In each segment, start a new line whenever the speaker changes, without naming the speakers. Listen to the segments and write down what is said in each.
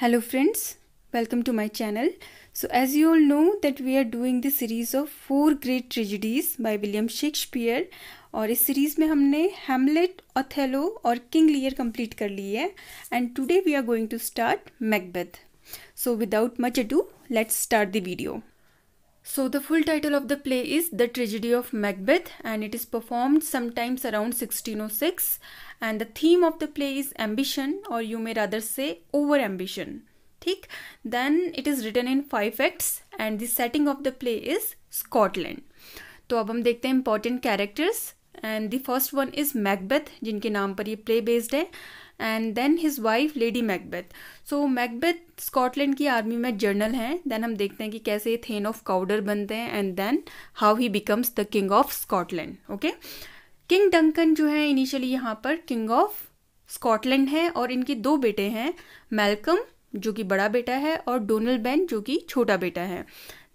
hello friends welcome to my channel so as you all know that we are doing the series of four great tragedies by william shakespeare और इस series में हमने Hamlet Othello और King Lear complete And today we are going to start Macbeth. So without much ado, let's start the video. So the full title of the play is The Tragedy of Macbeth and it is performed sometimes around 1606 and the theme of the play is ambition और you may rather से over ambition ठीक then it is written in five acts and the setting of the play is Scotland तो अब हम देखते हैं important characters and the first one is Macbeth जिनके नाम पर ये प्ले बेस्ड है and then his wife Lady Macbeth so Macbeth Scotland की आर्मी में जर्नल हैं देन हम देखते हैं कि कैसे ये थेन ऑफ काउडर बनते हैं and then how he becomes the king of Scotland okay king Duncan जो है इनिशियली यहाँ पर किंग ऑफ स्कॉटलैंड है और इनके दो बेटे हैं मेलकम जो कि बड़ा बेटा है और डोनल बेन जो कि छोटा बेटा है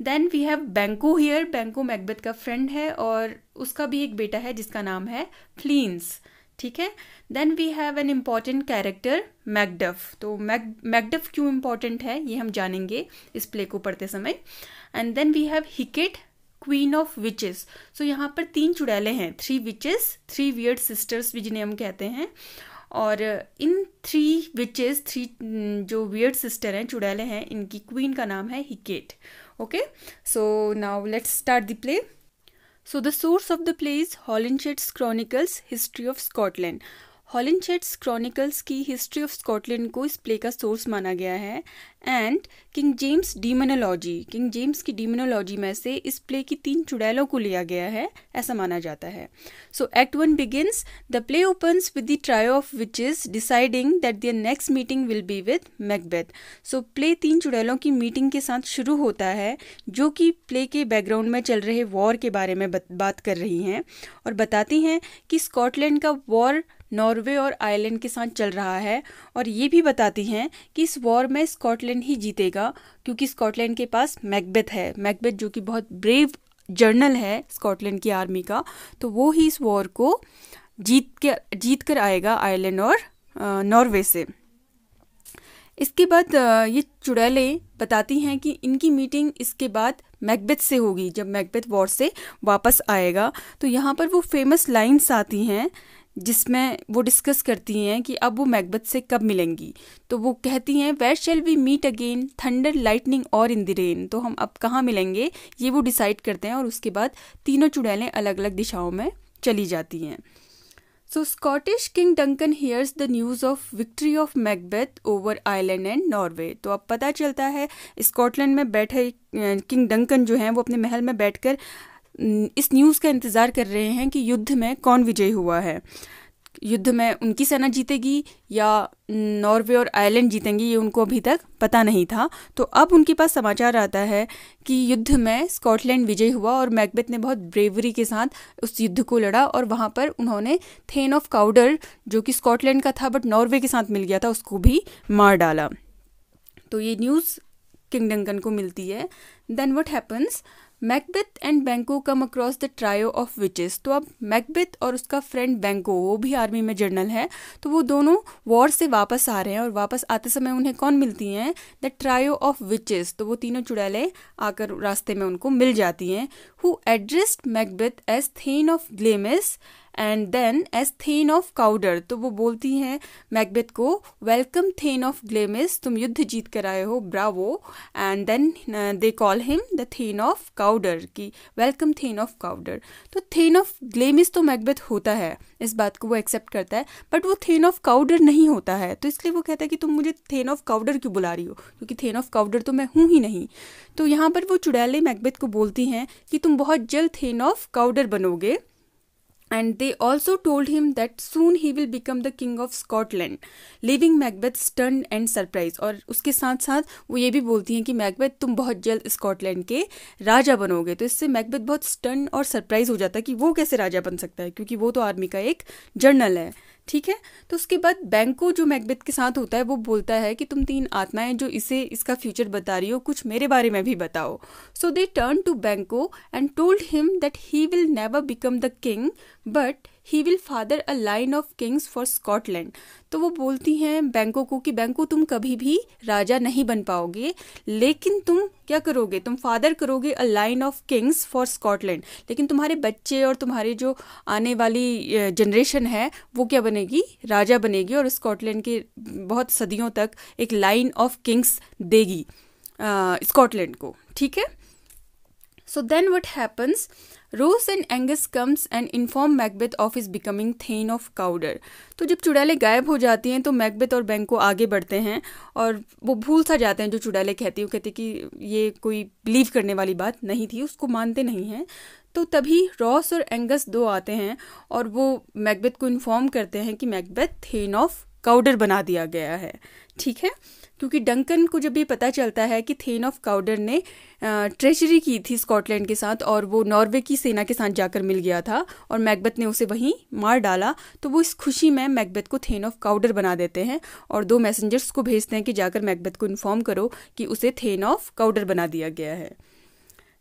then we have Banquo here Banquo Macbeth का फ्रेंड है और उसका भी एक बेटा है जिसका नाम है फ्लींस ठीक है then we have an important character Macduff तो मैक मैकडफ क्यों इम्पॉर्टेंट है ये हम जानेंगे इस प्ले को पढ़ते समय and then we have Hecate queen of witches so यहाँ पर तीन चुड़ैले हैं three witches three weird sisters भी जिन्हें हम कहते हैं और इन थ्री विचेस थ्री जो वियर्ड सिस्टर हैं चुड़ैले हैं इनकी क्वीन का नाम है Hecate okay so now let's start the play so the source of the play is Holinshed's Chronicles history of Scotland Holinshed's Chronicles की हिस्ट्री ऑफ स्कॉटलैंड को इस प्ले का सोर्स माना गया है and king James demonology king James की डीमोनोलॉजी में से इस प्ले की तीन चुड़ैलों को लिया गया है ऐसा माना जाता है so act one begins the play opens with the trio of witches deciding that their next meeting will be with Macbeth so play तीन चुड़ैलों की मीटिंग के साथ शुरू होता है जो कि प्ले के बैकग्राउंड में चल रहे वॉर के बारे में बात कर रही हैं और बताती हैं कि स्कॉटलैंड का वॉर नॉर्वे और आयरलैंड के साथ चल रहा है और ये भी बताती हैं कि इस वॉर में स्कॉटलैंड ही जीतेगा क्योंकि स्कॉटलैंड के पास मैकबेथ है मैकबेथ जो कि बहुत ब्रेव जर्नल है स्कॉटलैंड की आर्मी का तो वो ही इस वॉर को जीत के जीत कर आएगा आयरलैंड और नॉर्वे से इसके बाद ये चुड़ैलें बताती हैं कि इनकी मीटिंग इसके बाद मैकबेथ से होगी जब मैकबेथ वॉर से वापस आएगा तो यहाँ पर वो फेमस लाइन्स आती हैं जिसमें वो डिस्कस करती हैं कि अब वो मैकबथ से कब मिलेंगी तो वो कहती हैं where shall we meet again thunder lightning और इन द रेन तो हम अब कहाँ मिलेंगे ये वो डिसाइड करते हैं और उसके बाद तीनों चुड़ैलें अलग अलग दिशाओं में चली जाती हैं so Scottish king Duncan hears the news of victory of Macbeth over Ireland and Norway तो अब पता चलता है स्कॉटलैंड में बैठे किंग डंकन जो हैं वो अपने महल में बैठकर इस न्यूज़ का इंतज़ार कर रहे हैं कि युद्ध में कौन विजयी हुआ है युद्ध में उनकी सेना जीतेगी या नॉर्वे और आयरलैंड जीतेंगी ये उनको अभी तक पता नहीं था तो अब उनके पास समाचार आता है कि युद्ध में स्कॉटलैंड विजय हुआ और मैकबेथ ने बहुत ब्रेवरी के साथ उस युद्ध को लड़ा और वहाँ पर उन्होंने थेन ऑफ काउडर जो कि स्कॉटलैंड का था बट नॉर्वे के साथ मिल गया था उसको भी मार डाला तो ये न्यूज़ किंग को मिलती है then what happens Macbeth and Banquo come across the trio of witches तो अब मैकबेथ और उसका फ्रेंड बैंको वो भी आर्मी में जनरल है तो वो दोनों वॉर से वापस आ रहे हैं और वापस आते समय उन्हें कौन मिलती हैं द ट्रायो ऑफ विचेस तो वो तीनों चुड़ैलें आकर रास्ते में उनको मिल जाती हैं who addressed Macbeth as thane of Glamis and then as thane of Cawdor तो वो बोलती हैं मैकबेथ को वेलकम थेन ऑफ ग्लेमिस तुम युद्ध जीत कर आए हो bravo and then they call him the thane of Cawdor की वेलकम थेन ऑफ काउडर तो थेन ऑफ ग्लेमिस तो मैकबेथ होता है इस बात को वो एक्सेप्ट करता है बट वो थेन ऑफ काउडर नहीं होता है तो इसलिए वो कहता है कि तुम मुझे थेन ऑफ काउडर क्यों बुला रही हो क्योंकि थेन ऑफ काउडर तो मैं हूँ ही नहीं तो यहाँ पर वो चुड़ैले मैकबेथ को बोलती हैं कि तुम बहुत जल्द थेन ऑफ काउडर बनोगे and they also told him that soon he will become the king of Scotland, leaving Macbeth stunned and surprised. और उसके साथ साथ वो ये भी बोलती हैं कि Macbeth तुम बहुत जल्द स्कॉटलैंड के राजा बनोगे तो इससे Macbeth बहुत स्टन और सरप्राइज हो जाता है कि वो कैसे राजा बन सकता है क्योंकि वो तो आर्मी का एक जर्नल है ठीक है तो उसके बाद बैंको जो मैकबेथ के साथ होता है वो बोलता है कि तुम तीन आत्माएं जो इसे इसका फ्यूचर बता रही हो कुछ मेरे बारे में भी बताओ so they turn to Banquo and told him that he will never become the king but he will father a line of kings for Scotland तो वो बोलती हैं बैंको को कि बैंको तुम कभी भी राजा नहीं बन पाओगे लेकिन तुम क्या करोगे तुम फादर करोगे a line of kings for Scotland लेकिन तुम्हारे बच्चे और तुम्हारे जो आने वाली जनरेशन है वो क्या बनेगी राजा बनेगी और स्कॉटलैंड के बहुत सदियों तक एक लाइन ऑफ किंग्स देगी स्कॉटलैंड uh, को ठीक है so then what happens Ross and Angus comes and inform Macbeth of is becoming thane of Cawdor तो जब चुड़ैले गायब हो जाती हैं तो मैकबेथ और बैंको आगे बढ़ते हैं और वो भूल सा जाते हैं जो चुड़ैले कहती है वो कहती कि ये कोई बिलीव करने वाली बात नहीं थी उसको मानते नहीं हैं तो तभी रॉस और एंगस दो आते हैं और वो मैकबेथ को इन्फॉर्म करते हैं कि मैकबेथ थेन ऑफ काउडर बना दिया गया है ठीक है क्योंकि डंकन को जब ये पता चलता है कि थेन ऑफ काउडर ने ट्रेजरी की थी स्कॉटलैंड के साथ और वो नॉर्वे की सेना के साथ जाकर मिल गया था और मैकबेथ ने उसे वहीं मार डाला तो वो इस खुशी में मैकबेथ को थेन ऑफ काउडर बना देते हैं और दो मैसेंजर्स को भेजते हैं कि जाकर मैकबेथ को इन्फॉर्म करो कि उसे थेन ऑफ काउडर बना दिया गया है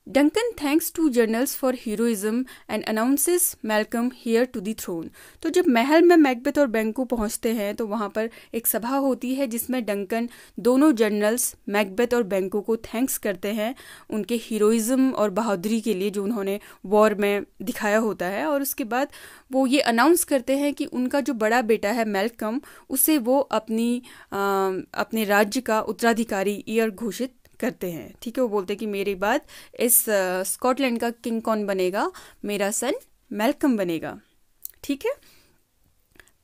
Duncan thanks to generals for heroism and announces Malcolm here to the throne तो जब महल में मैकबेथ और बैंको पहुंचते हैं तो वहां पर एक सभा होती है जिसमें डंकन दोनों जर्नल्स मैकबेथ और बैंको को थैंक्स करते हैं उनके हीरोइज़्म और बहादुरी के लिए जो उन्होंने वॉर में दिखाया होता है और उसके बाद वो ये अनाउंस करते हैं कि उनका जो बड़ा बेटा है मेलकम उसे वो अपनी आ, अपने राज्य का उत्तराधिकारी ईयर घोषित करते हैं ठीक है वो बोलते हैं कि मेरे बाद इस स्कॉटलैंड का किंग कौन बनेगा मेरा सन मेलकम बनेगा ठीक है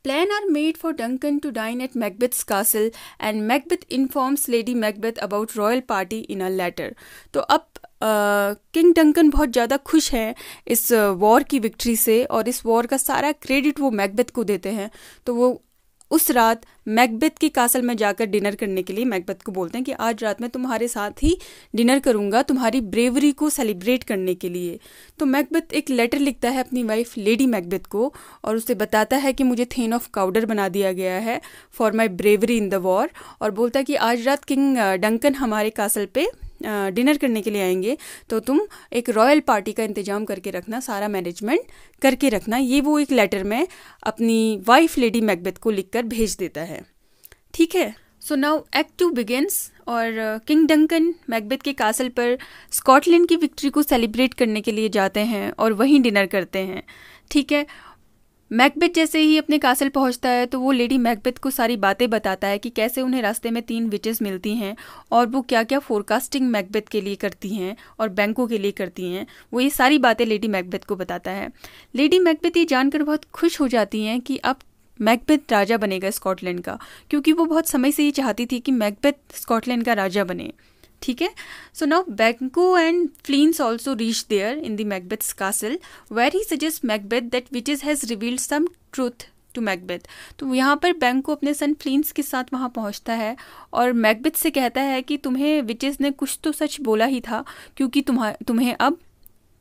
plan are made for Duncan to dine at Macbeth's castle and Macbeth informs lady Macbeth about royal party in a letter तो अब किंग डंकन बहुत ज़्यादा खुश हैं इस वॉर की विक्ट्री से और इस वॉर का सारा क्रेडिट वो मैकबेथ को देते हैं तो वो उस रात मैकबेथ की कासल में जाकर डिनर करने के लिए मैकबेथ को बोलते हैं कि आज रात मैं तुम्हारे साथ ही डिनर करूंगा तुम्हारी ब्रेवरी को सेलिब्रेट करने के लिए तो मैकबेथ एक लेटर लिखता है अपनी वाइफ लेडी मैकबेथ को और उसे बताता है कि मुझे थेन ऑफ काउडर बना दिया गया है for my bravery in the war और बोलता है कि आज रात किंग डंकन हमारे कासल पे डिनर करने के लिए आएंगे तो तुम एक रॉयल पार्टी का इंतजाम करके रखना सारा मैनेजमेंट करके रखना ये वो एक लेटर में अपनी वाइफ लेडी मैकबेथ को लिख कर भेज देता है ठीक है so now act two begins और किंग डंकन मैकबेथ के कासल पर स्कॉटलैंड की विक्ट्री को सेलिब्रेट करने के लिए जाते हैं और वहीं डिनर करते हैं ठीक है मैकबेथ जैसे ही अपने कासल पहुंचता है तो वो लेडी मैकबेथ को सारी बातें बताता है कि कैसे उन्हें रास्ते में तीन विचेस मिलती हैं और वो क्या क्या फोरकास्टिंग मैकबेथ के लिए करती हैं और बैंकों के लिए करती हैं वो ये सारी बातें लेडी मैकबेथ को बताता है लेडी मैकबेथ ये जानकर बहुत खुश हो जाती हैं कि अब मैकबेथ राजा बनेगा स्कॉटलैंड का क्योंकि वो बहुत समय से ये चाहती थी कि मैकबेथ स्कॉटलैंड का राजा बने ठीक है so now Banquo and Fleance also reach there in the Macbeth castle where he suggest Macbeth that witch is has revealed some truth to Macbeth तो यहाँ पर बैंको अपने सन फ्लीन्स के साथ वहाँ पहुँचता है और मैकबेथ से कहता है कि तुम्हें विचेस ने कुछ तो सच बोला ही था क्योंकि तुम्हें अब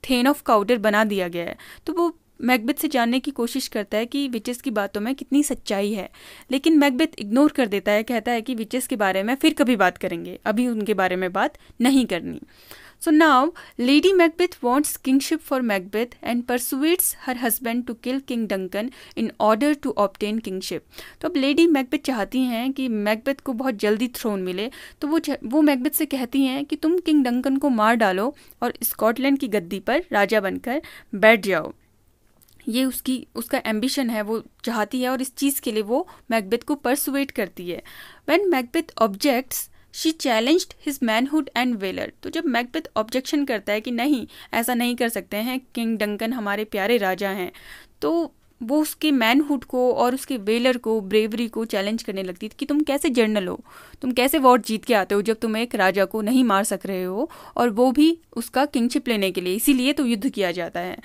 थेन ऑफ काउडर बना दिया गया है तो वो मैकबेथ से जानने की कोशिश करता है कि विचेस की बातों में कितनी सच्चाई है लेकिन मैकबेथ इग्नोर कर देता है कहता है कि विचेस के बारे में फिर कभी बात करेंगे अभी उनके बारे में बात नहीं करनी so now lady Macbeth wants kingship for Macbeth and persuades her husband to kill king Duncan in order to obtain kingship तो अब लेडी मैकबेथ चाहती हैं कि मैकबेथ को बहुत जल्दी थ्रोन मिले तो वो वो मैकबेथ से कहती हैं कि तुम किंग डंकन को मार डालो और स्कॉटलैंड की गद्दी पर राजा बनकर बैठ जाओ ये उसकी उसका एम्बिशन है वो चाहती है और इस चीज़ के लिए वो मैकबेथ को परसुएट करती है when Macbeth objects she challenge his manhood and valour तो जब मैकबेथ ऑब्जेक्शन करता है कि नहीं ऐसा नहीं कर सकते हैं किंग डंकन हमारे प्यारे राजा हैं तो वो उसके मैनहुड को और उसके वेलर को ब्रेवरी को चैलेंज करने लगती थी कि तुम कैसे जर्नल हो तुम कैसे वॉर जीत के आते हो जब तुम एक राजा को नहीं मार सक रहे हो और वो भी उसका किंगशिप लेने के लिए इसीलिए तो युद्ध किया जाता है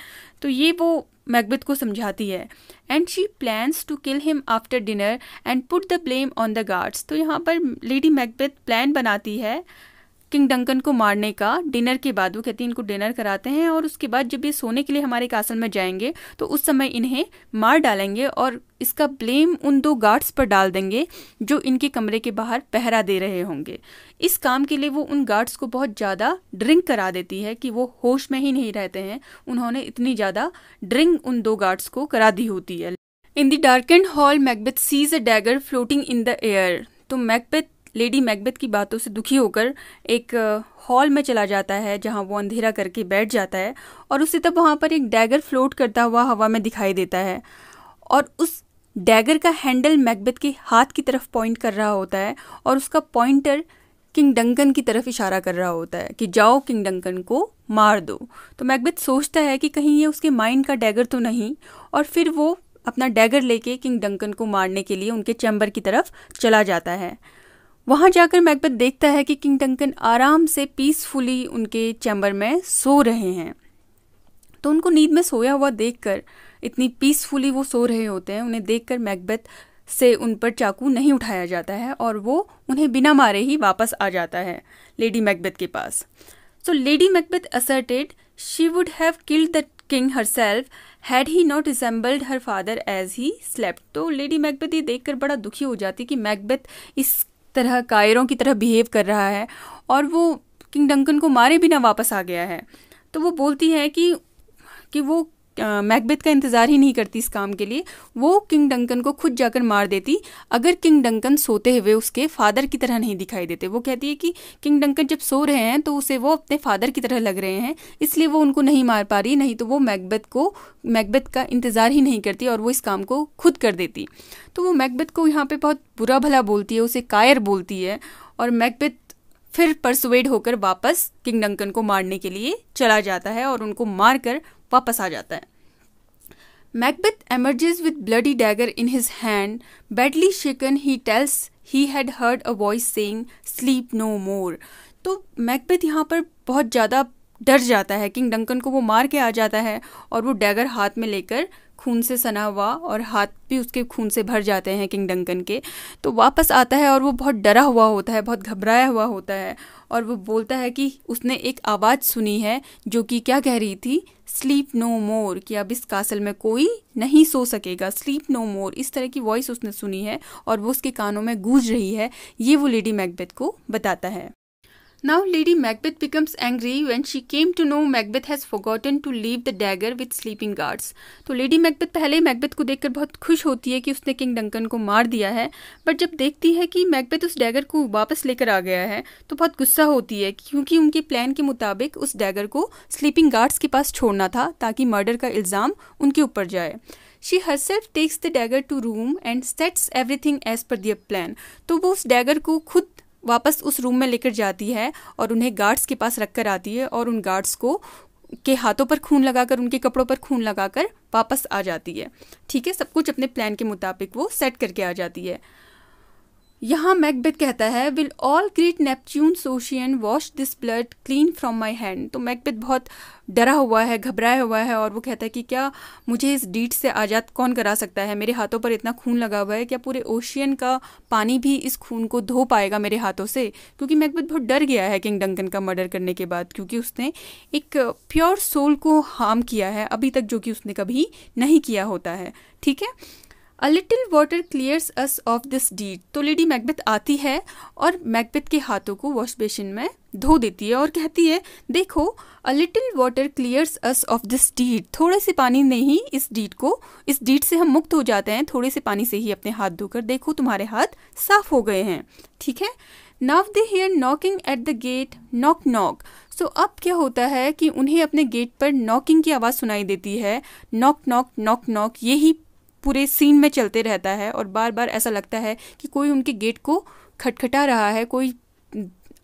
तो ये वो मैकबिथ को समझाती है and she plans to kill him after dinner and put the blame on the guards तो यहाँ पर लेडी मैकबिथ प्लान बनाती है किंग डंकन को मारने का डिनर के बाद वो कहती हैं इनको डिनर कराते हैं और उसके बाद जब ये सोने के लिए हमारे कासल में जाएंगे तो उस समय इन्हें मार डालेंगे और इसका ब्लेम उन दो गार्ड्स पर डाल देंगे जो इनके कमरे के बाहर पहरा दे रहे होंगे इस काम के लिए वो उन गार्ड्स को बहुत ज़्यादा ड्रिंक करा देती है कि वो होश में ही नहीं रहते हैं उन्होंने इतनी ज़्यादा ड्रिंक उन दो गार्ड्स को करा दी होती है in the darkened hall Macbeth sees a dagger floating in the air तो मैकबेथ लेडी मैकबेथ की बातों से दुखी होकर एक हॉल uh, में चला जाता है जहाँ वो अंधेरा करके बैठ जाता है और उसे तब वहाँ पर एक डैगर फ्लोट करता हुआ हवा में दिखाई देता है और उस डैगर का हैंडल मैकबेथ के हाथ की तरफ पॉइंट कर रहा होता है और उसका पॉइंटर किंग डंकन की तरफ इशारा कर रहा होता है कि जाओ किंग डंकन को मार दो तो मैकबेथ सोचता है कि कहीं ये उसके माइंड का डैगर तो नहीं और फिर वो अपना डैगर लेके किंग डंकन को मारने के लिए उनके चैम्बर की तरफ चला जाता है वहाँ जाकर मैकबेथ देखता है कि किंग डंकन आराम से पीसफुली उनके चैम्बर में सो रहे हैं तो उनको नींद में सोया हुआ देखकर इतनी पीसफुली वो सो रहे होते हैं उन्हें देखकर मैकबेथ से उन पर चाकू नहीं उठाया जाता है और वो उन्हें बिना मारे ही वापस आ जाता है लेडी मैकबेथ के पास so lady Macbeth asserted she would have killed the king herself had he not resembled her father as he slept तो लेडी मैकबेथ ये देखकर बड़ा दुखी हो जाती कि मैकबेथ इस तरह कायरों की तरह बिहेव कर रहा है और वो किंग डंकन को मारे बिना वापस आ गया है तो वो बोलती है कि कि वो मैकबेथ का इंतज़ार ही नहीं करती इस काम के लिए वो किंग डंकन को खुद जाकर मार देती अगर किंग डंकन सोते हुए उसके फादर की तरह नहीं दिखाई देते वो कहती है कि किंग डंकन जब सो रहे हैं तो उसे वो अपने फादर की तरह लग रहे हैं इसलिए वो उनको नहीं मार पा रही नहीं तो वो मैकबेथ को मैकबेथ का इंतज़ार ही नहीं करती और वो इस काम को खुद कर देती तो वो मैकबेथ को यहाँ पर बहुत बुरा भला बोलती है उसे कायर बोलती है और मैकबेथ फिर परसुएड होकर वापस किंग डंकन को मारने के लिए चला जाता है और उनको मारकर वापस आ जाता है Macbeth emerges with bloody dagger in his hand badly shaken he tells he had heard a voice saying sleep no more तो मैकबेथ यहाँ पर बहुत ज़्यादा डर जाता है किंग डंकन को वो मार के आ जाता है और वो डैगर हाथ में लेकर खून से सना हुआ और हाथ भी उसके खून से भर जाते हैं किंग डंकन के तो वापस आता है और वो बहुत डरा हुआ होता है बहुत घबराया हुआ होता है और वो बोलता है कि उसने एक आवाज़ सुनी है जो कि क्या कह रही थी स्लीप नो मोर कि अब इस कासल में कोई नहीं सो सकेगा स्लीप नो मोर इस तरह की वॉइस उसने सुनी है और वो उसके कानों में गूंज रही है ये वो लेडी मैकबेथ को बताता है Now Lady Macbeth becomes angry when she came to know Macbeth has forgotten to leave the dagger with sleeping guards. तो Lady Macbeth पहले मैकबेथ को देखकर बहुत खुश होती है कि उसने किंग डंकन को मार दिया है बट जब देखती है कि मैकबेथ उस डैगर को वापस लेकर आ गया है तो बहुत गुस्सा होती है क्योंकि उनके प्लान के मुताबिक उस डैगर को स्लीपिंग गार्ड्स के पास छोड़ना था ताकि मर्डर का इल्ज़ाम उनके ऊपर जाए she herself takes the dagger to room and sets everything as per their plan तो वो उस डैगर को खुद वापस उस रूम में लेकर जाती है और उन्हें गार्ड्स के पास रख कर आती है और उन गार्ड्स को के हाथों पर खून लगाकर उनके कपड़ों पर खून लगाकर वापस आ जाती है ठीक है सब कुछ अपने प्लान के मुताबिक वो सेट करके आ जाती है यहाँ मैकबेथ कहता है will all great Neptune's ocean wash this blood clean from my hand तो मैकबेथ बहुत डरा हुआ है घबराया हुआ है और वो कहता है कि क्या मुझे इस डीट से आज़ाद कौन करा सकता है मेरे हाथों पर इतना खून लगा हुआ है क्या पूरे ओशियन का पानी भी इस खून को धो पाएगा मेरे हाथों से क्योंकि मैकबेथ बहुत डर गया है किंग डंकन का मर्डर करने के बाद क्योंकि उसने एक प्योर सोल को हार्म किया है अभी तक जो कि उसने कभी नहीं किया होता है ठीक है a little water clears us of this deed तो लेडी मैकबेथ आती है और मैकबेथ के हाथों को वॉश बेसिन में धो देती है और कहती है देखो a little water clears us of this deed थोड़े से पानी ने ही इस डीड को इस डीड से हम मुक्त हो जाते हैं थोड़े से पानी से ही अपने हाथ धोकर देखो तुम्हारे हाथ साफ हो गए हैं ठीक है now they're knocking at the gate knock knock so अब क्या होता है कि उन्हें अपने गेट पर नॉकिंग की आवाज़ सुनाई देती है नॉक नॉक नॉक नॉक यही पूरे सीन में चलते रहता है और बार बार ऐसा लगता है कि कोई उनके गेट को खटखटा रहा है कोई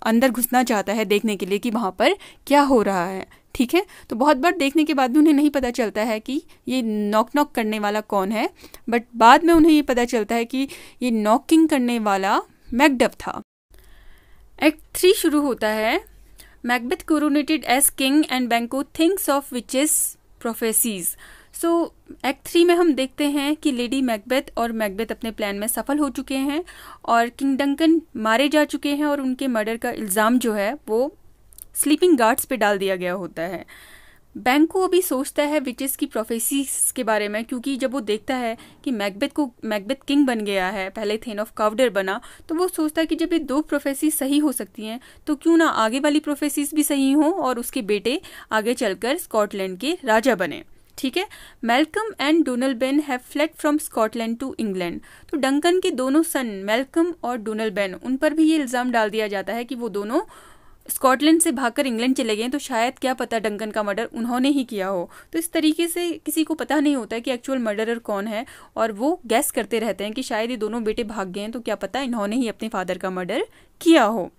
अंदर घुसना चाहता है देखने के लिए कि वहाँ पर क्या हो रहा है ठीक है तो बहुत बार देखने के बाद भी उन्हें नहीं पता चलता है कि ये नॉक नॉक करने वाला कौन है बट बाद में उन्हें ये पता चलता है कि ये नॉकिंग करने वाला मैकडब था एक्ट थ्री शुरू होता है Macbeth coronated as king and Banquo thinks of witches prophecies so act three में हम देखते हैं कि लेडी मैकबेथ और मैकबेथ अपने प्लान में सफल हो चुके हैं और किंग डंकन मारे जा चुके हैं और उनके मर्डर का इल्ज़ाम जो है वो स्लीपिंग गार्ड्स पे डाल दिया गया होता है बैंको अभी सोचता है विचेस की प्रोफेसीज के बारे में क्योंकि जब वो देखता है कि मैकबेथ को मैकबेथ किंग बन गया है पहले थेन ऑफ काउडर बना तो वो सोचता है कि जब ये दो प्रोफेसी सही हो सकती हैं तो क्यों ना आगे वाली प्रोफेसीज भी सही हों और उसके बेटे आगे चलकर स्कॉटलैंड के राजा बने ठीक है Malcolm and Donalbain have fled from Scotland to England तो डंकन के दोनों सन मेलकम और डोनलबेन उन पर भी ये इल्ज़ाम डाल दिया जाता है कि वो दोनों स्कॉटलैंड से भागकर इंग्लैंड चले गए तो शायद क्या पता डंकन का मर्डर उन्होंने ही किया हो तो इस तरीके से किसी को पता नहीं होता कि एक्चुअल मर्डरर कौन है और वो गैस करते रहते हैं कि शायद ये दोनों बेटे भाग गए हैं तो क्या पता इन्होंने ही अपने फादर का मर्डर किया हो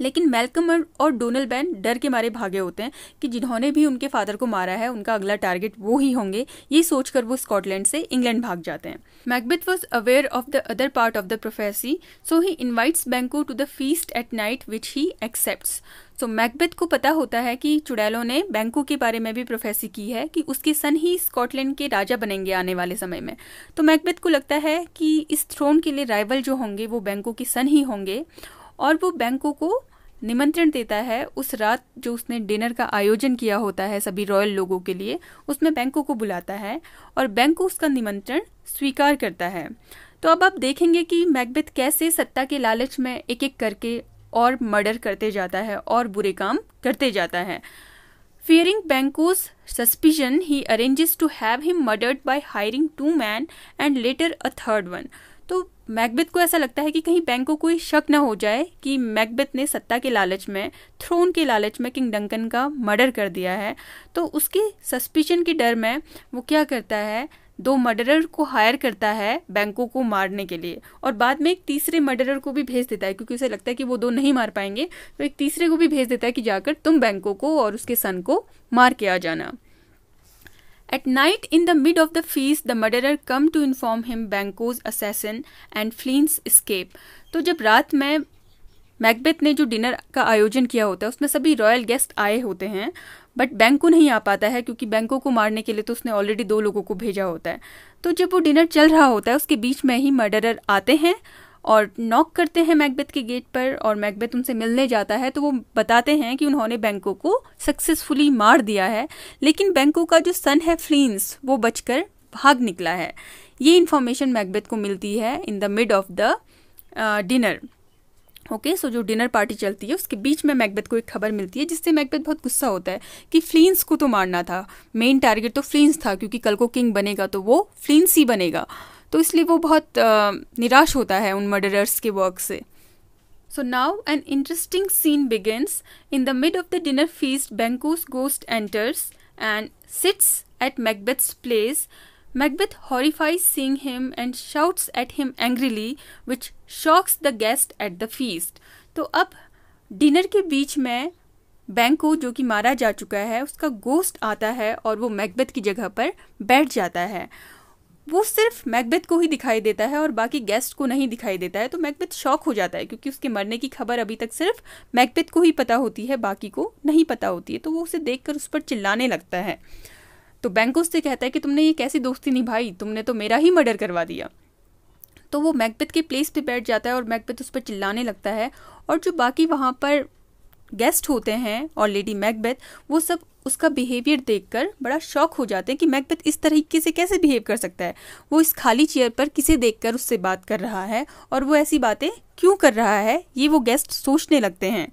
लेकिन मेलकम और डोनल बैन डर के मारे भागे होते हैं कि जिन्होंने भी उनके फादर को मारा है उनका अगला टारगेट वो ही होंगे ये सोचकर वो स्कॉटलैंड से इंग्लैंड भाग जाते हैं Macbeth was aware of the other part of the prophecy so he invites Banquo to the feast at night which he accept so Macbeth को पता होता है कि चुड़ैलों ने बैंको के बारे में भी प्रोफेसी की है कि उसके सन ही स्कॉटलैंड के राजा बनेंगे आने वाले समय में तो मैकबेथ को लगता है कि इस थ्रोन के लिए राइवल जो होंगे वो बैंको के सन ही होंगे और वो बैंकों को निमंत्रण देता है उस रात जो उसने डिनर का आयोजन किया होता है सभी रॉयल लोगों के लिए उसमें बैंकों को बुलाता है और बैंक उसका निमंत्रण स्वीकार करता है तो अब आप देखेंगे कि मैकबेथ कैसे सत्ता के लालच में एक एक करके और मर्डर करते जाता है और बुरे काम करते जाता है fearing Banquo's suspicion he arranges to have him murdered by hiring two man and later a third one Macbeth को ऐसा लगता है कि कहीं बैंक को कोई शक न हो जाए कि मैकबेथ ने सत्ता के लालच में थ्रोन के लालच में किंग डंकन का मर्डर कर दिया है तो उसके सस्पिशन के डर में वो क्या करता है दो मर्डरर को हायर करता है बैंकों को मारने के लिए और बाद में एक तीसरे मर्डरर को भी भेज देता है क्योंकि उसे लगता है कि वो दो नहीं मार पाएंगे तो एक तीसरे को भी भेज देता है कि जाकर तुम बैंकों को और उसके सन को मार के आ जाना At night, in the mid of the feast, the murderer come to inform him बैंकोज assassin and Flynn's escape. तो जब रात में मैकबेथ ने जो डिनर का आयोजन किया होता है उसमें सभी रॉयल गेस्ट आए होते हैं बट बैंको नहीं आ पाता है क्योंकि बैंको को मारने के लिए तो उसने ऑलरेडी दो लोगों को भेजा होता है तो जब वो डिनर चल रहा होता है उसके बीच में ही मर्डरर आते हैं और नॉक करते हैं मैकबेथ के गेट पर और मैकबेथ उनसे मिलने जाता है तो वो बताते हैं कि उन्होंने बैंको को सक्सेसफुली मार दिया है लेकिन बैंको का जो सन है फ्लीन्स वो बचकर भाग निकला है ये इन्फॉर्मेशन मैकबेथ को मिलती है in the mid of the dinner okay so जो डिनर पार्टी चलती है उसके बीच में मैकबेथ को एक खबर मिलती है जिससे मैकबेथ बहुत गुस्सा होता है कि फ्लीन्स को तो मारना था मेन टारगेट तो फ्लीन्स था क्योंकि कल को किंग बनेगा तो वो फ्लीन्स ही बनेगा तो इसलिए वो बहुत निराश होता है उन मर्डरर्स के वर्क से so now an interesting scene begins in the mid of the dinner feast Banquo's ghost enters and sits at Macbeth's place Macbeth horrifies seeing him and shouts at him angrily which shocks the guest at the feast तो अब dinner के बीच में बैंको जो कि मारा जा चुका है उसका गोस्ट आता है और वो मैकबेथ की जगह पर बैठ जाता है वो सिर्फ मैकबेथ को ही दिखाई देता है और बाकी गेस्ट को नहीं दिखाई देता है तो मैकबेथ शॉक हो जाता है क्योंकि उसके मरने की खबर अभी तक सिर्फ मैकबेथ को ही पता होती है बाकी को नहीं पता होती है तो वो उसे देख उस पर चिल्लाने लगता है तो बैंको से कहता है कि तुमने ये कैसी दोस्ती निभाई तुमने तो मेरा ही मर्डर करवा दिया तो वो मैकबेथ के प्लेस पे बैठ जाता है और मैकबेथ उस पर चिल्लाने लगता है और जो बाकी वहाँ पर गेस्ट होते हैं और लेडी मैकबेथ वो सब उसका बिहेवियर देखकर बड़ा शौक हो जाते हैं कि मैकबेथ इस तरीके से कैसे बिहेव कर सकता है वो इस खाली चेयर पर किसे देखकर उससे बात कर रहा है और वो ऐसी बातें क्यों कर रहा है ये वो गेस्ट सोचने लगते हैं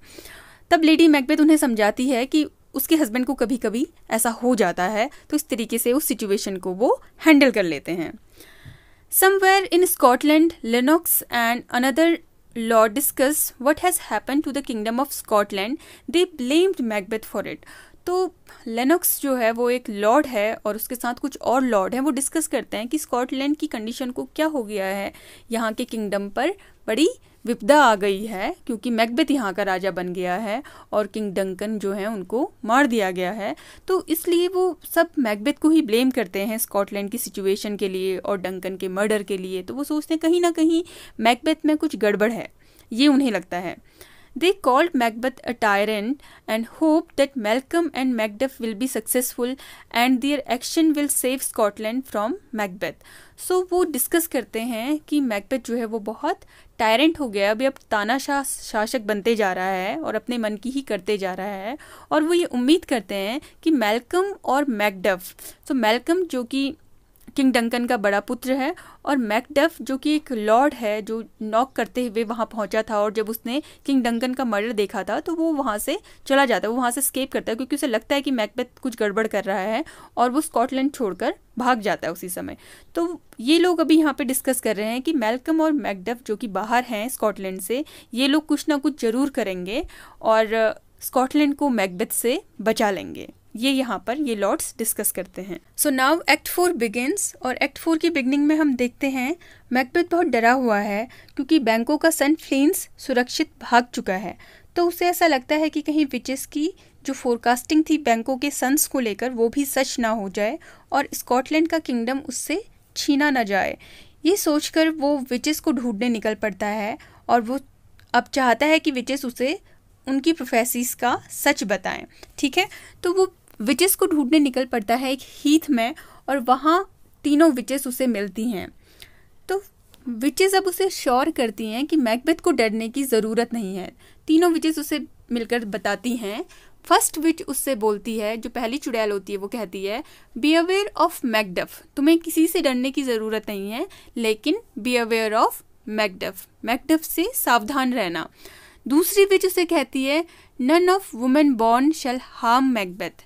तब लेडी मैकबेथ उन्हें समझाती है कि उसके हस्बैंड को कभी कभी ऐसा हो जाता है तो इस तरीके से उस सिचुएशन को वो हैंडल कर लेते हैं somewhere in Scotland Lennox and another law discuss what has happened to the kingdom of Scotland, they blamed Macbeth for it. तो लेनॉक्स जो है वो एक लॉर्ड है और उसके साथ कुछ और लॉर्ड हैं वो डिस्कस करते हैं कि स्कॉटलैंड की कंडीशन को क्या हो गया है यहाँ के किंगडम पर बड़ी विपदा आ गई है क्योंकि मैकबेथ यहाँ का राजा बन गया है और किंग डंकन जो है उनको मार दिया गया है तो इसलिए वो सब मैकबेथ को ही ब्लेम करते हैं स्कॉटलैंड की सिचुएशन के लिए और डंकन के मर्डर के लिए तो वो सोचते हैं कहीं ना कहीं मैकबेथ में कुछ गड़बड़ है ये उन्हें लगता है They called Macbeth a tyrant and hoped that Malcolm and Macduff will be successful and their action will save Scotland from Macbeth. so, वो discuss करते हैं कि Macbeth जो है वो बहुत tyrant हो गया अभी अब ताना शा, शासक बनते जा रहा है और अपने मन की ही करते जा रहा है और वो ये उम्मीद करते हैं कि Malcolm और Macduff, so, Malcolm जो कि किंग डंकन का बड़ा पुत्र है और मैकडफ जो कि एक लॉर्ड है जो नॉक करते हुए वहाँ पहुँचा था और जब उसने किंग डंकन का मर्डर देखा था तो वो वहाँ से चला जाता है वो वहाँ से स्केप करता है क्योंकि उसे लगता है कि मैकबेथ कुछ गड़बड़ कर रहा है और वो स्कॉटलैंड छोड़कर भाग जाता है उसी समय तो ये लोग अभी यहाँ पे डिस्कस कर रहे हैं कि मेलकम और मैकडफ जो कि बाहर हैं स्कॉटलैंड से ये लोग कुछ ना कुछ ज़रूर करेंगे और स्कॉटलैंड को मैकबेथ से बचा लेंगे ये यहाँ पर ये लॉर्ड्स डिस्कस करते हैं so now act four begins और एक्ट फोर की बिगनिंग में हम देखते हैं मैकबेथ बहुत डरा हुआ है क्योंकि बैंकों का सन फ्लेंस सुरक्षित भाग चुका है तो उसे ऐसा लगता है कि कहीं विचेस की जो फोरकास्टिंग थी बैंकों के सन्स को लेकर वो भी सच ना हो जाए और स्कॉटलैंड का किंगडम उससे छीना ना जाए ये सोचकर वो विचेस को ढूंढने निकल पड़ता है और वो अब चाहता है कि विचेस उसे उनकी प्रोफेसिस का सच बताएं ठीक है तो वो विचेस को ढूंढने निकल पड़ता है एक हीथ में और वहाँ तीनों विचेस उसे मिलती हैं तो विचेस अब उसे श्योर करती हैं कि मैकबेथ को डरने की ज़रूरत नहीं है तीनों विचेस उसे मिलकर बताती हैं फर्स्ट विच उससे बोलती है जो पहली चुड़ैल होती है वो कहती है बी अवेयर ऑफ मैकडफ तुम्हें किसी से डरने की ज़रूरत नहीं है लेकिन be aware of Macduff Macduff से सावधान रहना दूसरी विच उसे कहती है none of women born shall harm Macbeth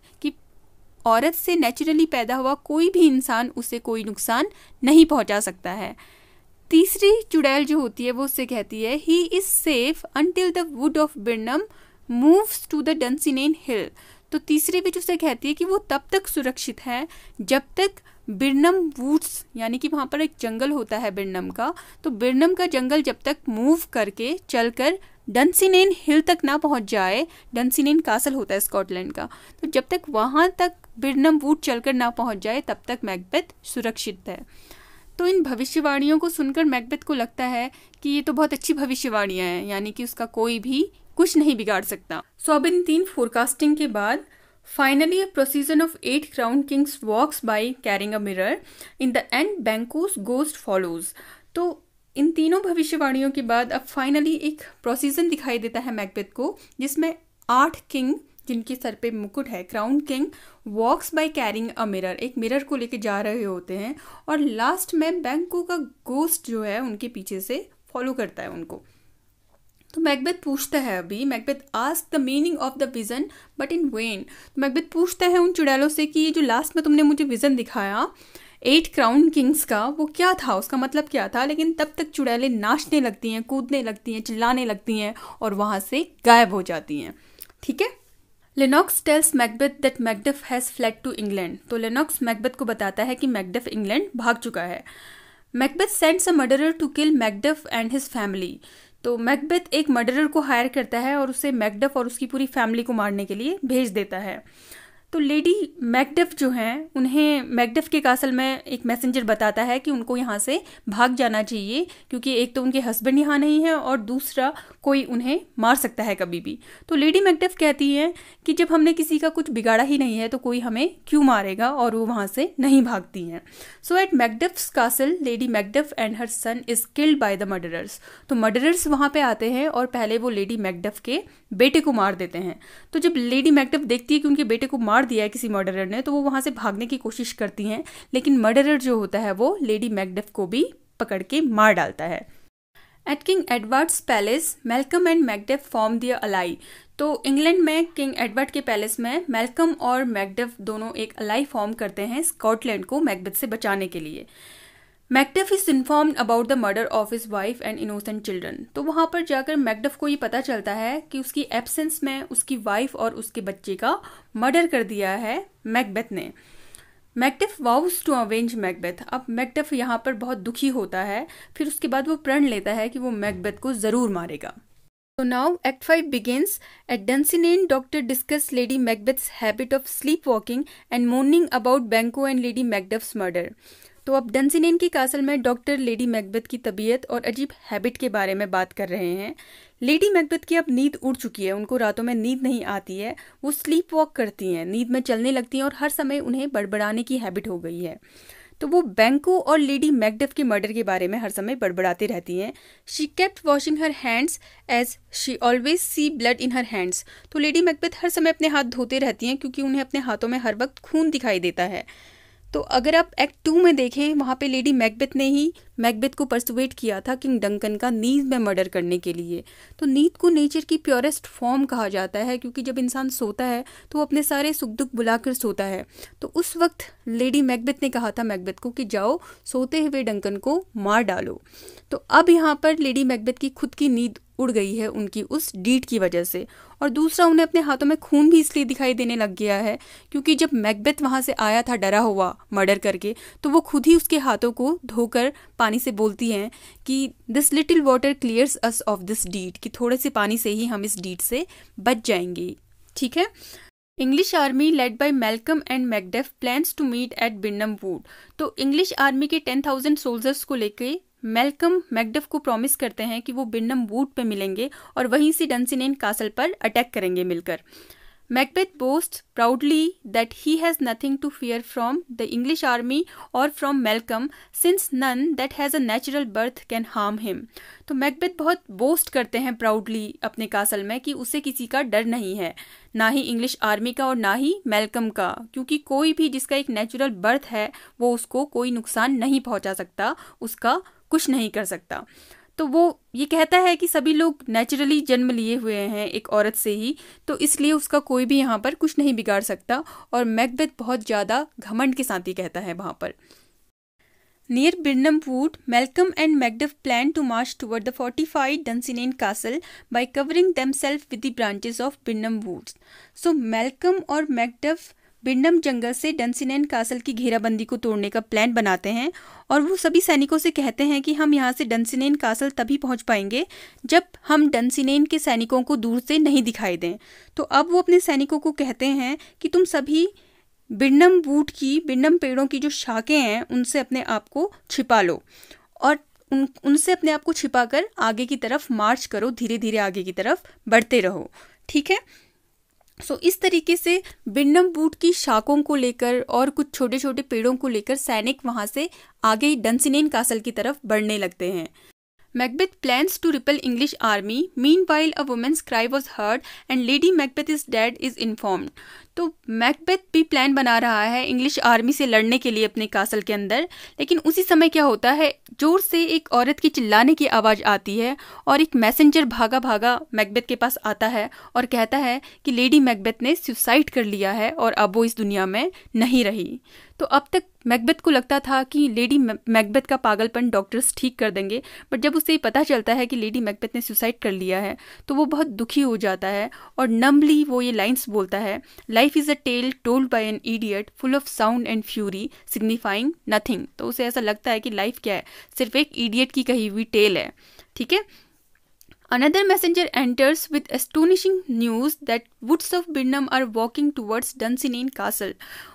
औरत से नेचुरली पैदा हुआ कोई भी इंसान उसे कोई नुकसान नहीं पहुंचा सकता है तीसरी चुड़ैल जो होती है वो उससे कहती है he is safe until the wood of Birnam moves to the Dunsinane hill तो तीसरी भी उसे कहती है कि वो तब तक सुरक्षित है जब तक बिरनम वूड्स यानी कि वहाँ पर एक जंगल होता है बिरनम का तो बिरनम का जंगल जब तक मूव करके चलकर डनसिनेन हिल तक ना पहुंच जाए डनसिनेन कासल होता है स्कॉटलैंड का तो जब तक वहां तक बिरनम वूड चलकर ना पहुंच जाए तब तक मैकबेथ सुरक्षित है तो इन भविष्यवाणियों को सुनकर मैकबेथ को लगता है कि ये तो बहुत अच्छी भविष्यवाणियाँ हैं यानी कि उसका कोई भी कुछ नहीं बिगाड़ सकता सो अब इन तीन फोरकास्टिंग के बाद finally a procession of eight crowned kings walks by carrying a mirror in the end Banquo's ghost follows तो इन तीनों भविष्यवाणियों के बाद अब फाइनली एक प्रोसीजन दिखाई देता है मैकबेथ को जिसमें आठ किंग जिनके सर पे मुकुट है crowned king walks by carrying a mirror एक मिरर को लेके जा रहे होते हैं और लास्ट में बैंको का गोस्ट जो है उनके पीछे से फॉलो करता है उनको तो मैकबेथ पूछता है अभी Macbeth asks the meaning of the vision but in vain तो मैकबेथ पूछता है उन चुड़ैलों से कि ये जो लास्ट में तुमने मुझे विज़न दिखाया एट क्राउन किंग्स का वो क्या था उसका मतलब क्या था लेकिन तब तक चुड़ैलें नाचने लगती हैं कूदने लगती हैं चिल्लाने लगती हैं और वहाँ से गायब हो जाती हैं ठीक है Lennox tells Macbeth that Macduff has fled to England तो लेनॉक्स मैकबेथ को बताता है कि मैकडफ इंग्लैंड भाग चुका है Macbeth sends a murderer to kill Macduff and his family तो मैकबेथ एक मर्डरर को हायर करता है और उसे मैकडफ और उसकी पूरी फैमिली को मारने के लिए भेज देता है तो लेडी मैकडफ जो हैं उन्हें मैकडफ के कासल में एक मैसेंजर बताता है कि उनको यहाँ से भाग जाना चाहिए क्योंकि एक तो उनके हस्बैंड यहाँ नहीं है और दूसरा कोई उन्हें मार सकता है कभी भी तो लेडी मैकडफ कहती है कि जब हमने किसी का कुछ बिगाड़ा ही नहीं है तो कोई हमें क्यों मारेगा और वो वहाँ से नहीं भागती हैं so at Macduff's castle lady Macduff and her son is killed by the murderers तो मर्डरर्स वहाँ पर आते हैं और पहले वो लेडी मैकडफ के बेटे को मार देते हैं तो जब लेडी मैकडफ देखती है कि उनके बेटे को मार दिया है किसी मर्डरर ने तो वो वहाँ से भागने की कोशिश करती हैं लेकिन मर्डरर जो होता है वो लेडी मैकडफ को भी पकड़ के मार डालता है at king Edward's palace Malcolm and Macduff form their ally तो इंग्लैंड में किंग एडवर्ड के पैलेस में मेलकम और मैकडफ दोनों एक अलाई फॉर्म करते हैं स्कॉटलैंड को मैकबेथ से बचाने के लिए Macduff is inform about the murder of his wife and innocent children तो वहां पर जाकर मैकडफ को ये पता चलता है कि उसकी एबसेंस में उसकी वाइफ और उसके बच्चे का मर्डर कर दिया है मैकबेथ ने Macduff vows to avenge Macbeth अब मैकडफ यहाँ पर बहुत दुखी होता है फिर उसके बाद वो प्रण लेता है कि वो मैकबेथ को ज़रूर मारेगा So act five 5 begins. At doctor discuss lady Macbeth's habit of sleep walking and mourning about Banquo and lady Macduff's murder तो अब डनसिनेन की कासल में डॉक्टर लेडी मैकबेथ की तबीयत और अजीब हैबिट के बारे में बात कर रहे हैं लेडी मैकबेथ की अब नींद उड़ चुकी है उनको रातों में नींद नहीं आती है वो स्लीप वॉक करती हैं नींद में चलने लगती हैं और हर समय उन्हें बड़बड़ाने की हैबिट हो गई है तो वो बैंको और लेडी मैकडफ के मर्डर के बारे में हर समय बड़बड़ाती रहती हैं she kept washing her hands as she always see blood in her hands तो लेडी मैकबेथ हर समय अपने हाथ धोते रहती हैं क्योंकि उन्हें अपने हाथों में हर वक्त खून दिखाई देता है तो अगर आप एक्ट टू में देखें वहाँ पे लेडी मैकबेथ ने ही मैकबेथ को परसुवेट किया था किंग डंकन का नींद में मर्डर करने के लिए तो नींद को नेचर की प्योरेस्ट फॉर्म कहा जाता है क्योंकि जब इंसान सोता है तो वो अपने सारे सुख दुख बुलाकर सोता है तो उस वक्त लेडी मैकबेथ ने कहा था मैकबेथ को कि जाओ सोते हुए डंकन को मार डालो तो अब यहाँ पर लेडी मैकबेथ की खुद की नींद उड़ गई है उनकी उस डीट की वजह से और दूसरा उन्हें अपने हाथों में खून भी इसलिए दिखाई देने लग गया है क्योंकि जब मैकबेथ वहाँ से आया था डरा हुआ मर्डर करके तो वो खुद ही उसके हाथों को धोकर पानी से बोलती हैं कि this little water clears us of this deed कि थोड़े से पानी से ही हम इस डीट से बच जाएंगे ठीक है English army led by Malcolm and Macduff plans to meet at Birnam wood तो इंग्लिश आर्मी के टेन थाउजेंड सोल्जर्स को लेके मेलकम मैकडफ को प्रॉमिस करते हैं कि वो बिन्नम बूट पे मिलेंगे और वहीं से डनसिनेन कासल पर अटैक करेंगे मिलकर Macbeth boast proudly that he has nothing to fear from the English army और from Malcolm since none that has a natural birth can harm him तो मैकबेथ बहुत बोस्ट करते हैं प्राउडली अपने कासल में कि उसे किसी का डर नहीं है ना ही इंग्लिश आर्मी का और ना ही मेलकम का क्योंकि कोई भी जिसका एक नेचुरल बर्थ है वो उसको कोई नुकसान नहीं पहुंचा सकता उसका कुछ नहीं कर सकता तो वो ये कहता है कि सभी लोग नेचुरली जन्म लिए हुए हैं एक औरत से ही तो इसलिए उसका कोई भी यहाँ पर कुछ नहीं बिगाड़ सकता और मैकबेथ बहुत ज़्यादा घमंड के साथ ही कहता है वहाँ पर near Birnam wood Malcolm and Macduff plan to march toward the forty five in castle by covering them self with the branches of Birnam woods so Malcolm और मैकडव बिंडम जंगल से डनसिनैन कासल की घेराबंदी को तोड़ने का प्लान बनाते हैं और वो सभी सैनिकों से कहते हैं कि हम यहाँ से डनसिनैन कासल तभी पहुँच पाएंगे जब हम डनसिनैन के सैनिकों को दूर से नहीं दिखाई दें तो अब वो अपने सैनिकों को कहते हैं कि तुम सभी बिंडम बूट की बिंडम पेड़ों की जो शाखें हैं उनसे अपने आप को छिपा लो और उन उनसे अपने आप को छिपा कर आगे की तरफ मार्च करो धीरे धीरे आगे की तरफ बढ़ते रहो ठीक है सो इस तरीके से बिन्नम बूट की शाखों को लेकर और कुछ छोटे छोटे पेड़ों को लेकर सैनिक वहाँ से आगे डनसिनेन कासल की तरफ बढ़ने लगते हैं Macbeth plans to repel English army. Meanwhile, a woman's cry was heard and Lady Macbeth is dead is informed. तो मैकबेथ भी प्लान बना रहा है इंग्लिश आर्मी से लड़ने के लिए अपने कासल के अंदर लेकिन उसी समय क्या होता है जोर से एक औरत की चिल्लाने की आवाज़ आती है और एक मैसेंजर भागा भागा मैकबेथ के पास आता है और कहता है कि लेडी मैकबेथ ने सुसाइड कर लिया है और अब वो इस दुनिया में नहीं रही तो अब तक मैकबेथ को लगता था कि लेडी मैकबेथ का पागलपन डॉक्टर्स ठीक कर देंगे बट जब उसे पता चलता है कि लेडी मैकबेथ ने सुसाइड कर लिया है तो वो बहुत दुखी हो जाता है और नम्बली वो ये लाइन्स बोलता है life is a tale told by an idiot full of sound and fury signifying nothing तो उसे ऐसा लगता है कि लाइफ क्या है सिर्फ एक ईडियट की कही हुई टेल है ठीक है Another messenger enters with astonishing news that woods of Birnam are walking towards Dunsinane Castle.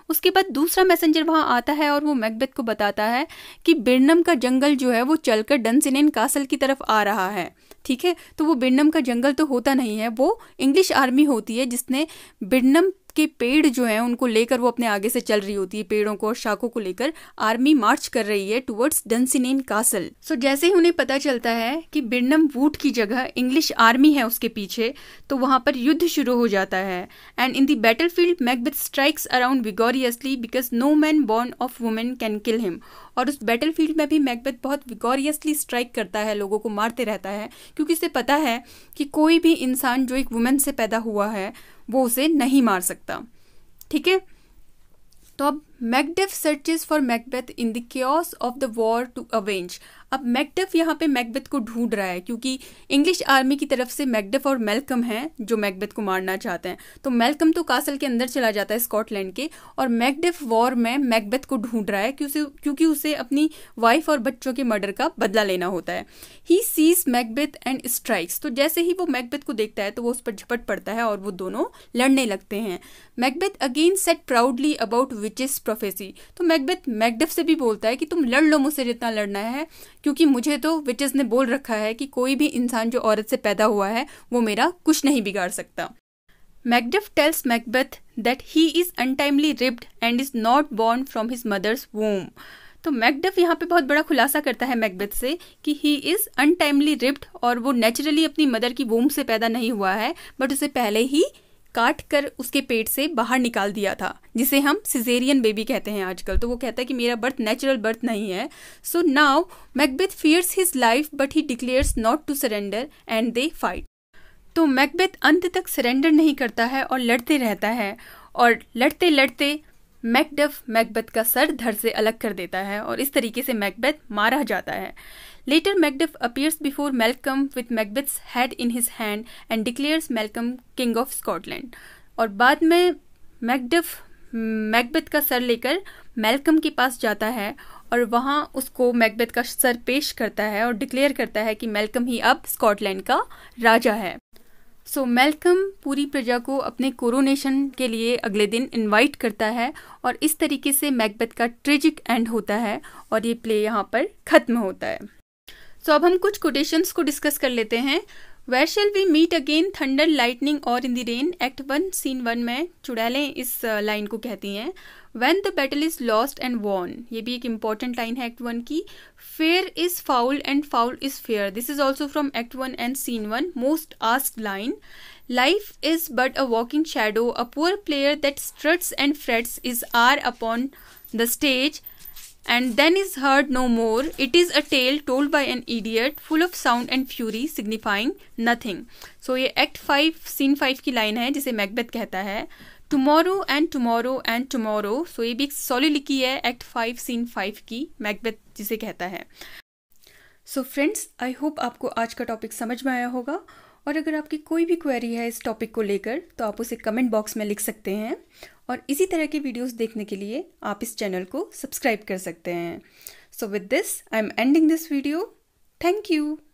उसके बाद दूसरा मैसेंजर वहाँ आता है और वो मैकबेथ को बताता है कि बिरनम का जंगल जो है वो चलकर डनसिनेन कासल की तरफ आ रहा है ठीक है तो वो बिरनम का जंगल तो होता नहीं है वो इंग्लिश आर्मी होती है जिसने बिरनम के पेड़ जो हैं उनको लेकर वो अपने आगे से चल रही होती है पेड़ों को और शाखों को लेकर आर्मी मार्च कर रही है towards Dunsinane castle so so, जैसे ही उन्हें पता चलता है कि बिरनम वूट की जगह इंग्लिश आर्मी है उसके पीछे तो वहां पर युद्ध शुरू हो जाता है and in the battle field Macbeth strikes around vigorously because no man born of women can kill him और उस बैटल फील्ड में भी मैकबेथ बहुत विगोरियसली स्ट्राइक करता है लोगों को मारते रहता है क्योंकि उसे पता है कि कोई भी इंसान जो एक वुमेन से पैदा हुआ है वो उसे नहीं मार सकता ठीक है तो अब Macduff searches for Macbeth in the case of the war to avenge अब मैकडफ यहाँ पे मैकबेथ को ढूंढ रहा है क्योंकि इंग्लिश आर्मी की तरफ से मैकडफ और मेलकम हैं जो मैकबेथ को मारना चाहते हैं तो मेलकम तो कासल के अंदर चला जाता है स्कॉटलैंड के और मैकडफ वॉर में मैकबेथ को ढूंढ रहा है क्योंकि उसे अपनी वाइफ और बच्चों के मर्डर का बदला लेना होता है he sees Macbeth and strikes तो जैसे ही वो मैकबेथ को देखता है तो वो उस पर झपट पड़ता है और वो दोनों लड़ने लगते हैं Macbeth again said proudly about witches prophecy तो मैकबेथ मैकडफ से भी बोलता है कि तुम लड़ लो मुझसे जितना लड़ना है क्योंकि मुझे तो विचेस ने बोल रखा है कि कोई भी इंसान जो औरत से पैदा हुआ है वो मेरा कुछ नहीं बिगाड़ सकता Macduff tells Macbeth that he is untimely ripped and is not born from his mother's womb तो मैकडफ यहाँ पे बहुत बड़ा खुलासा करता है मैकबेथ से कि ही इज़ अनटाइमली रिप्ड और वो नेचुरली अपनी मदर की वोम से पैदा नहीं हुआ है बट उसे पहले ही काट कर उसके पेट से बाहर निकाल दिया था जिसे हम सिजेरियन बेबी कहते हैं आजकल तो वो कहता है कि मेरा बर्थ नेचुरल बर्थ नहीं है so now Macbeth fears his life but he declares not to surrender and they fight तो मैकबेथ अंत तक सरेंडर नहीं करता है और लड़ते रहता है और लड़ते लड़ते मैकडफ मैकबेथ का सर धड़ से अलग कर देता है और इस तरीके से मैकबेथ मारा जाता है Later, Macduff appears before Malcolm with Macbeth's head in his hand and declares Malcolm king of Scotland और बाद में मैकडफ मैकबेथ का सर लेकर मेलकम के पास जाता है और वहाँ उसको मैकबेथ का सर पेश करता है और डिक्लेयर करता है कि मेलकम ही अब स्कॉटलैंड का राजा है सो so, मेलकम पूरी प्रजा को अपने कोरोनेशन के लिए अगले दिन इनवाइट करता है और इस तरीके से मैकबेथ का ट्रेजिक एंड होता है और ये प्ले यहाँ पर ख़त्म होता है सो अब हम कुछ कोटेशंस को डिस्कस कर लेते हैं where shall we meet again thunder lightning और in the rain act one scene one में चुड़ैलें इस लाइन uh, को कहती हैं when the battle is lost and won ये भी एक इंपॉर्टेंट लाइन है एक्ट वन की fair is foul and foul is fair this is also from act one and scene one most asked line life is but a walking shadow a poor player that struts and frets his hour upon the stage and then is heard no more. It is a tale told by an idiot, full of sound and fury, signifying nothing. So ये act five scene five की line है जिसे Macbeth कहता है tomorrow and tomorrow and tomorrow so ये भी एक सॉली लिखी है एक्ट फाइव सीन फाइव की मैकबेथ जिसे कहता है सो फ्रेंड्स आई होप आपको आज का टॉपिक समझ में आया होगा और अगर आपकी कोई भी क्वेरी है इस टॉपिक को लेकर तो आप उसे कमेंट बॉक्स में लिख सकते हैं और इसी तरह की वीडियोस देखने के लिए आप इस चैनल को सब्सक्राइब कर सकते हैं so with this I am ending this video thank you